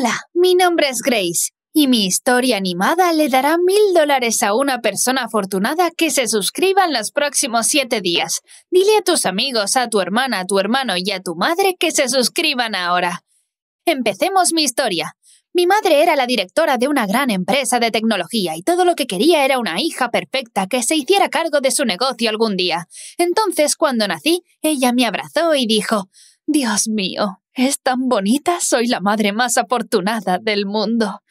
Hola, mi nombre es Grace y mi historia animada le dará mil dólares a una persona afortunada que se suscriba en los próximos siete días. Dile a tus amigos, a tu hermana, a tu hermano y a tu madre que se suscriban ahora. Empecemos mi historia. Mi madre era la directora de una gran empresa de tecnología y todo lo que quería era una hija perfecta que se hiciera cargo de su negocio algún día. Entonces, cuando nací, ella me abrazó y dijo, Dios mío, es tan bonita, soy la madre más afortunada del mundo.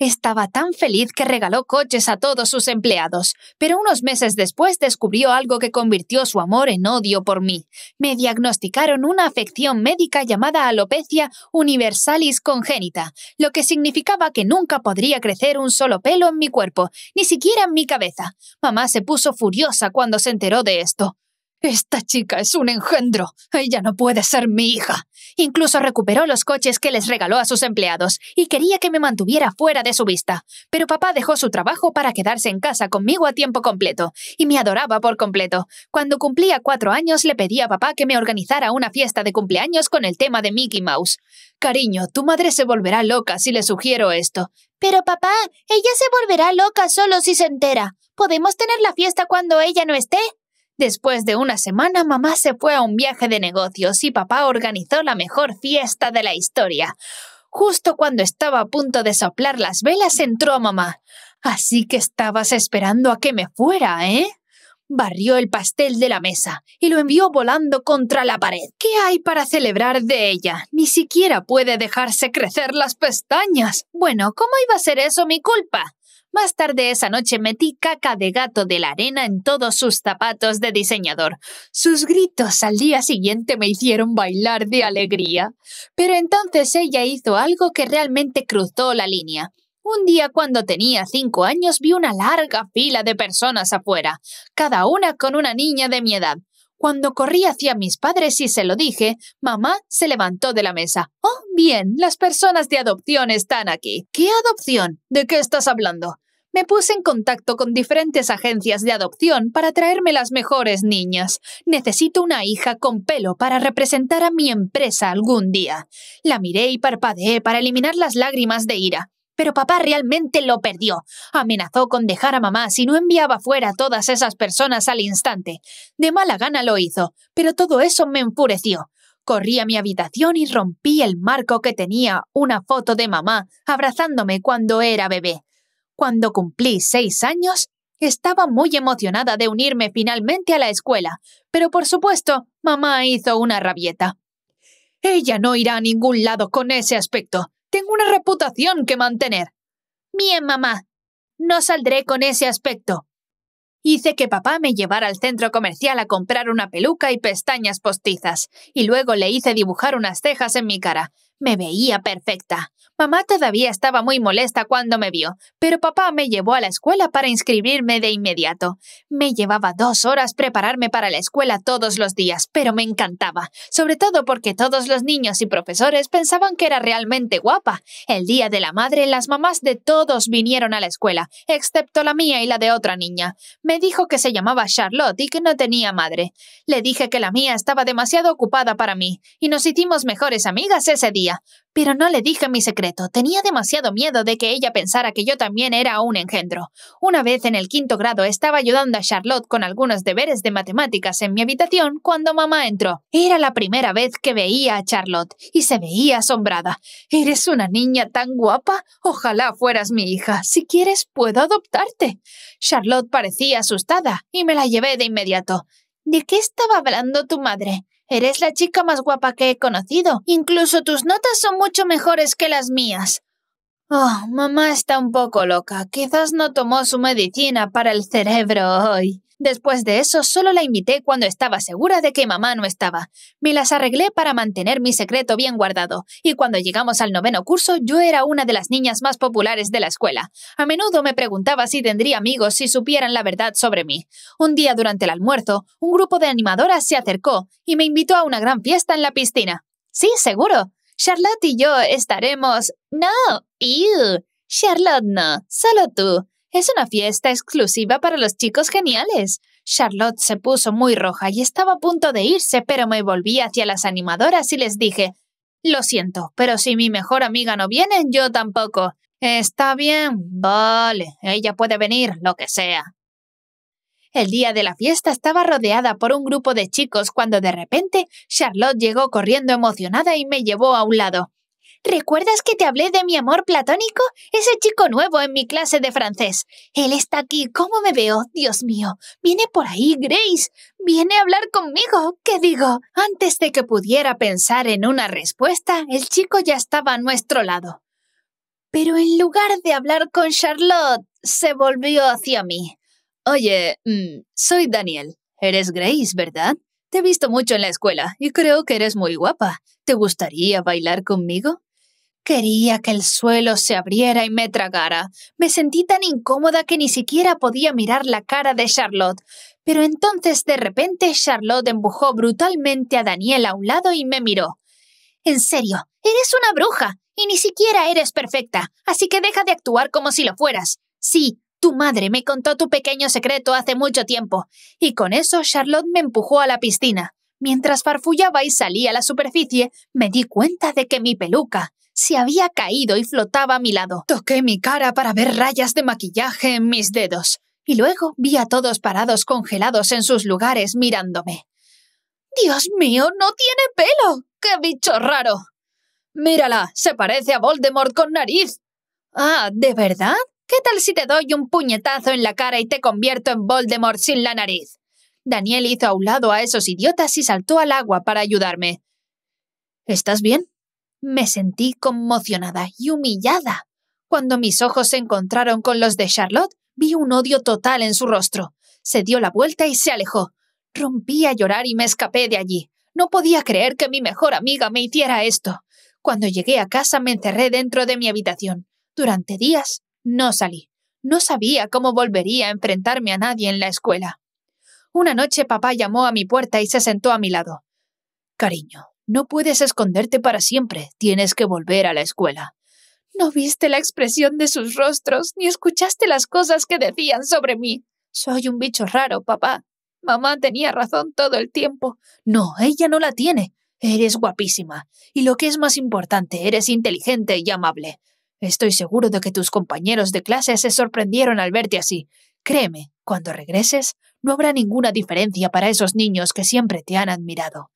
Estaba tan feliz que regaló coches a todos sus empleados, pero unos meses después descubrió algo que convirtió su amor en odio por mí. Me diagnosticaron una afección médica llamada alopecia universalis congénita, lo que significaba que nunca podría crecer un solo pelo en mi cuerpo, ni siquiera en mi cabeza. Mamá se puso furiosa cuando se enteró de esto. Esta chica es un engendro. Ella no puede ser mi hija. Incluso recuperó los coches que les regaló a sus empleados y quería que me mantuviera fuera de su vista. Pero papá dejó su trabajo para quedarse en casa conmigo a tiempo completo y me adoraba por completo. Cuando cumplía cuatro años le pedí a papá que me organizara una fiesta de cumpleaños con el tema de Mickey Mouse. Cariño, tu madre se volverá loca si le sugiero esto. Pero papá, ella se volverá loca solo si se entera. ¿Podemos tener la fiesta cuando ella no esté? Después de una semana, mamá se fue a un viaje de negocios y papá organizó la mejor fiesta de la historia. Justo cuando estaba a punto de soplar las velas, entró mamá. Así que estabas esperando a que me fuera, ¿eh? Barrió el pastel de la mesa y lo envió volando contra la pared. ¿Qué hay para celebrar de ella? Ni siquiera puede dejarse crecer las pestañas. Bueno, ¿cómo iba a ser eso mi culpa? Más tarde esa noche metí caca de gato de la arena en todos sus zapatos de diseñador. Sus gritos al día siguiente me hicieron bailar de alegría. Pero entonces ella hizo algo que realmente cruzó la línea. Un día cuando tenía cinco años vi una larga fila de personas afuera, cada una con una niña de mi edad. Cuando corrí hacia mis padres y se lo dije, mamá se levantó de la mesa. Oh, bien, las personas de adopción están aquí. ¿Qué adopción? ¿De qué estás hablando? me puse en contacto con diferentes agencias de adopción para traerme las mejores niñas. Necesito una hija con pelo para representar a mi empresa algún día. La miré y parpadeé para eliminar las lágrimas de ira. Pero papá realmente lo perdió. Amenazó con dejar a mamá si no enviaba fuera a todas esas personas al instante. De mala gana lo hizo, pero todo eso me enfureció. Corrí a mi habitación y rompí el marco que tenía una foto de mamá abrazándome cuando era bebé. Cuando cumplí seis años, estaba muy emocionada de unirme finalmente a la escuela, pero por supuesto, mamá hizo una rabieta. Ella no irá a ningún lado con ese aspecto. Tengo una reputación que mantener. Bien, mamá. No saldré con ese aspecto. Hice que papá me llevara al centro comercial a comprar una peluca y pestañas postizas, y luego le hice dibujar unas cejas en mi cara, me veía perfecta. Mamá todavía estaba muy molesta cuando me vio, pero papá me llevó a la escuela para inscribirme de inmediato. Me llevaba dos horas prepararme para la escuela todos los días, pero me encantaba, sobre todo porque todos los niños y profesores pensaban que era realmente guapa. El día de la madre, las mamás de todos vinieron a la escuela, excepto la mía y la de otra niña. Me dijo que se llamaba Charlotte y que no tenía madre. Le dije que la mía estaba demasiado ocupada para mí, y nos hicimos mejores amigas ese día pero no le dije mi secreto. Tenía demasiado miedo de que ella pensara que yo también era un engendro. Una vez en el quinto grado estaba ayudando a Charlotte con algunos deberes de matemáticas en mi habitación cuando mamá entró. Era la primera vez que veía a Charlotte y se veía asombrada. Eres una niña tan guapa. Ojalá fueras mi hija. Si quieres, puedo adoptarte. Charlotte parecía asustada y me la llevé de inmediato. ¿De qué estaba hablando tu madre? Eres la chica más guapa que he conocido. Incluso tus notas son mucho mejores que las mías. Oh, mamá está un poco loca. Quizás no tomó su medicina para el cerebro hoy. Después de eso, solo la invité cuando estaba segura de que mamá no estaba. Me las arreglé para mantener mi secreto bien guardado, y cuando llegamos al noveno curso, yo era una de las niñas más populares de la escuela. A menudo me preguntaba si tendría amigos si supieran la verdad sobre mí. Un día durante el almuerzo, un grupo de animadoras se acercó y me invitó a una gran fiesta en la piscina. Sí, seguro, Charlotte y yo estaremos. No, ew. Charlotte no, solo tú. Es una fiesta exclusiva para los chicos geniales. Charlotte se puso muy roja y estaba a punto de irse, pero me volví hacia las animadoras y les dije, Lo siento, pero si mi mejor amiga no viene, yo tampoco. Está bien, vale, ella puede venir, lo que sea. El día de la fiesta estaba rodeada por un grupo de chicos cuando de repente Charlotte llegó corriendo emocionada y me llevó a un lado. ¿Recuerdas que te hablé de mi amor platónico? Ese chico nuevo en mi clase de francés. Él está aquí. ¿Cómo me veo? Dios mío. Viene por ahí, Grace. Viene a hablar conmigo. ¿Qué digo? Antes de que pudiera pensar en una respuesta, el chico ya estaba a nuestro lado. Pero en lugar de hablar con Charlotte, se volvió hacia mí. Oye, mm, soy Daniel. Eres Grace, ¿verdad? Te he visto mucho en la escuela y creo que eres muy guapa. ¿Te gustaría bailar conmigo? Quería que el suelo se abriera y me tragara. Me sentí tan incómoda que ni siquiera podía mirar la cara de Charlotte. Pero entonces de repente Charlotte empujó brutalmente a Daniel a un lado y me miró. En serio, eres una bruja y ni siquiera eres perfecta, así que deja de actuar como si lo fueras. Sí, tu madre me contó tu pequeño secreto hace mucho tiempo, y con eso Charlotte me empujó a la piscina. Mientras farfullaba y salía a la superficie, me di cuenta de que mi peluca se había caído y flotaba a mi lado. Toqué mi cara para ver rayas de maquillaje en mis dedos, y luego vi a todos parados congelados en sus lugares mirándome. Dios mío, no tiene pelo. ¡Qué bicho raro! Mírala, se parece a Voldemort con nariz. Ah, ¿de verdad? ¿Qué tal si te doy un puñetazo en la cara y te convierto en Voldemort sin la nariz? Daniel hizo a un lado a esos idiotas y saltó al agua para ayudarme. ¿Estás bien? Me sentí conmocionada y humillada. Cuando mis ojos se encontraron con los de Charlotte, vi un odio total en su rostro. Se dio la vuelta y se alejó. Rompí a llorar y me escapé de allí. No podía creer que mi mejor amiga me hiciera esto. Cuando llegué a casa me encerré dentro de mi habitación. Durante días no salí. No sabía cómo volvería a enfrentarme a nadie en la escuela. Una noche papá llamó a mi puerta y se sentó a mi lado. Cariño, no puedes esconderte para siempre, tienes que volver a la escuela. No viste la expresión de sus rostros, ni escuchaste las cosas que decían sobre mí. Soy un bicho raro, papá. Mamá tenía razón todo el tiempo. No, ella no la tiene. Eres guapísima. Y lo que es más importante, eres inteligente y amable. Estoy seguro de que tus compañeros de clase se sorprendieron al verte así. Créeme, cuando regreses, no habrá ninguna diferencia para esos niños que siempre te han admirado.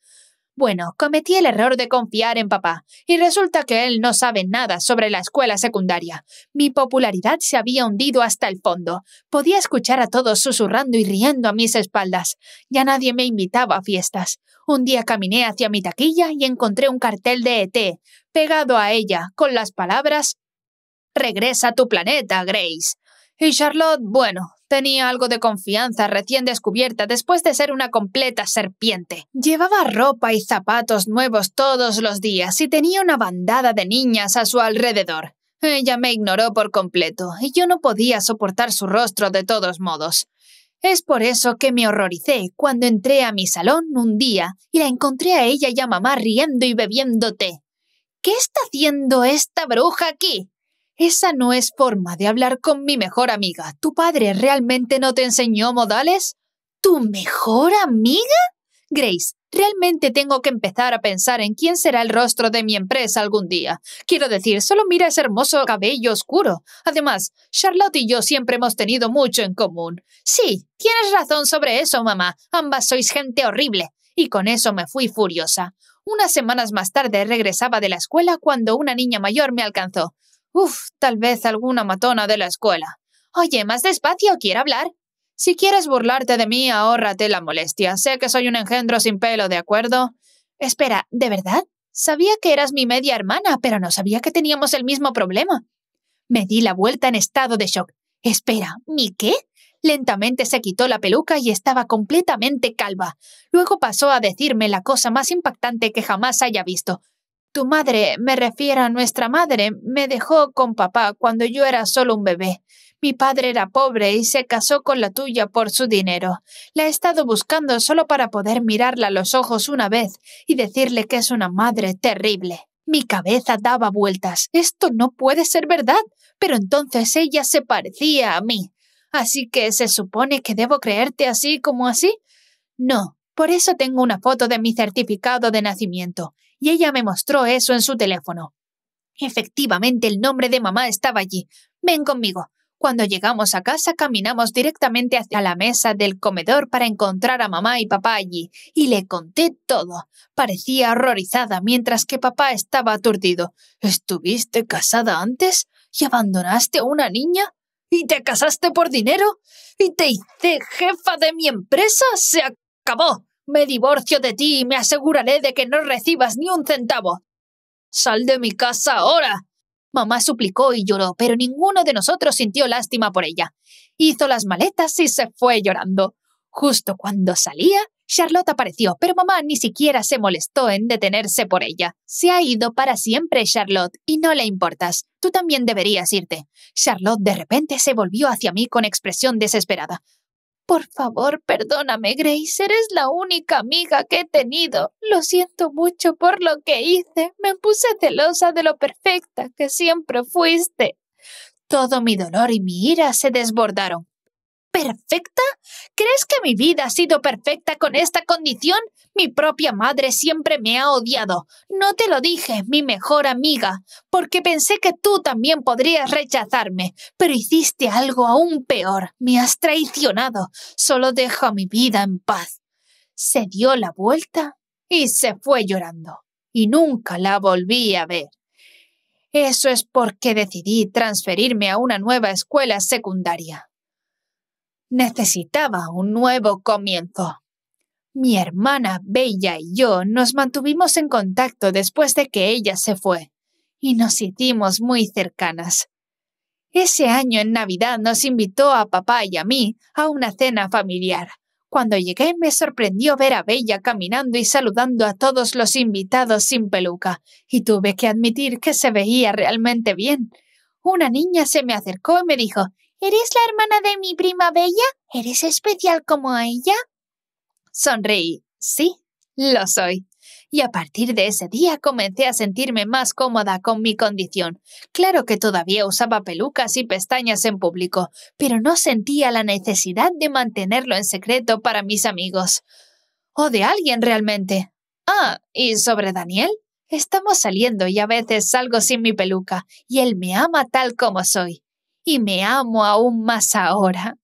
Bueno, cometí el error de confiar en papá, y resulta que él no sabe nada sobre la escuela secundaria. Mi popularidad se había hundido hasta el fondo. Podía escuchar a todos susurrando y riendo a mis espaldas. Ya nadie me invitaba a fiestas. Un día caminé hacia mi taquilla y encontré un cartel de ET, pegado a ella, con las palabras Regresa a tu planeta, Grace. Y Charlotte, bueno, tenía algo de confianza recién descubierta después de ser una completa serpiente. Llevaba ropa y zapatos nuevos todos los días y tenía una bandada de niñas a su alrededor. Ella me ignoró por completo, y yo no podía soportar su rostro de todos modos. Es por eso que me horroricé cuando entré a mi salón un día y la encontré a ella y a mamá riendo y bebiéndote. ¿Qué está haciendo esta bruja aquí? Esa no es forma de hablar con mi mejor amiga. ¿Tu padre realmente no te enseñó modales? ¿Tu mejor amiga? Grace, realmente tengo que empezar a pensar en quién será el rostro de mi empresa algún día. Quiero decir, solo mira ese hermoso cabello oscuro. Además, Charlotte y yo siempre hemos tenido mucho en común. Sí, tienes razón sobre eso, mamá. Ambas sois gente horrible. Y con eso me fui furiosa. Unas semanas más tarde regresaba de la escuela cuando una niña mayor me alcanzó. Uf, tal vez alguna matona de la escuela. Oye, más despacio, quiero hablar. Si quieres burlarte de mí, ahórrate la molestia. Sé que soy un engendro sin pelo, ¿de acuerdo? Espera, ¿de verdad? Sabía que eras mi media hermana, pero no sabía que teníamos el mismo problema. Me di la vuelta en estado de shock. Espera, ¿mi qué? Lentamente se quitó la peluca y estaba completamente calva. Luego pasó a decirme la cosa más impactante que jamás haya visto. Tu madre, me refiero a nuestra madre, me dejó con papá cuando yo era solo un bebé. Mi padre era pobre y se casó con la tuya por su dinero. La he estado buscando solo para poder mirarla a los ojos una vez y decirle que es una madre terrible. Mi cabeza daba vueltas. Esto no puede ser verdad. Pero entonces ella se parecía a mí. Así que se supone que debo creerte así como así. No, por eso tengo una foto de mi certificado de nacimiento, y ella me mostró eso en su teléfono. Efectivamente, el nombre de mamá estaba allí. Ven conmigo. Cuando llegamos a casa, caminamos directamente hacia la mesa del comedor para encontrar a mamá y papá allí, y le conté todo. Parecía horrorizada mientras que papá estaba aturdido. ¿Estuviste casada antes? ¿Y abandonaste a una niña? ¿Y te casaste por dinero? ¿Y te hice jefa de mi empresa? ¿Se acabó. Me divorcio de ti y me aseguraré de que no recibas ni un centavo. Sal de mi casa ahora. Mamá suplicó y lloró, pero ninguno de nosotros sintió lástima por ella. Hizo las maletas y se fue llorando. Justo cuando salía, Charlotte apareció, pero mamá ni siquiera se molestó en detenerse por ella. Se ha ido para siempre, Charlotte, y no le importas. Tú también deberías irte. Charlotte de repente se volvió hacia mí con expresión desesperada. Por favor, perdóname, Grace. Eres la única amiga que he tenido. Lo siento mucho por lo que hice. Me puse celosa de lo perfecta que siempre fuiste. Todo mi dolor y mi ira se desbordaron. ¿Perfecta? ¿Crees que mi vida ha sido perfecta con esta condición? Mi propia madre siempre me ha odiado. No te lo dije, mi mejor amiga, porque pensé que tú también podrías rechazarme, pero hiciste algo aún peor. Me has traicionado. Solo deja mi vida en paz. Se dio la vuelta y se fue llorando, y nunca la volví a ver. Eso es porque decidí transferirme a una nueva escuela secundaria necesitaba un nuevo comienzo. Mi hermana Bella y yo nos mantuvimos en contacto después de que ella se fue, y nos hicimos muy cercanas. Ese año en Navidad nos invitó a papá y a mí a una cena familiar. Cuando llegué me sorprendió ver a Bella caminando y saludando a todos los invitados sin peluca, y tuve que admitir que se veía realmente bien. Una niña se me acercó y me dijo ¿Eres la hermana de mi prima Bella? ¿Eres especial como ella? Sonreí. Sí, lo soy. Y a partir de ese día comencé a sentirme más cómoda con mi condición. Claro que todavía usaba pelucas y pestañas en público, pero no sentía la necesidad de mantenerlo en secreto para mis amigos. O de alguien realmente. Ah, ¿y sobre Daniel? Estamos saliendo y a veces salgo sin mi peluca, y él me ama tal como soy y me amo aún más ahora.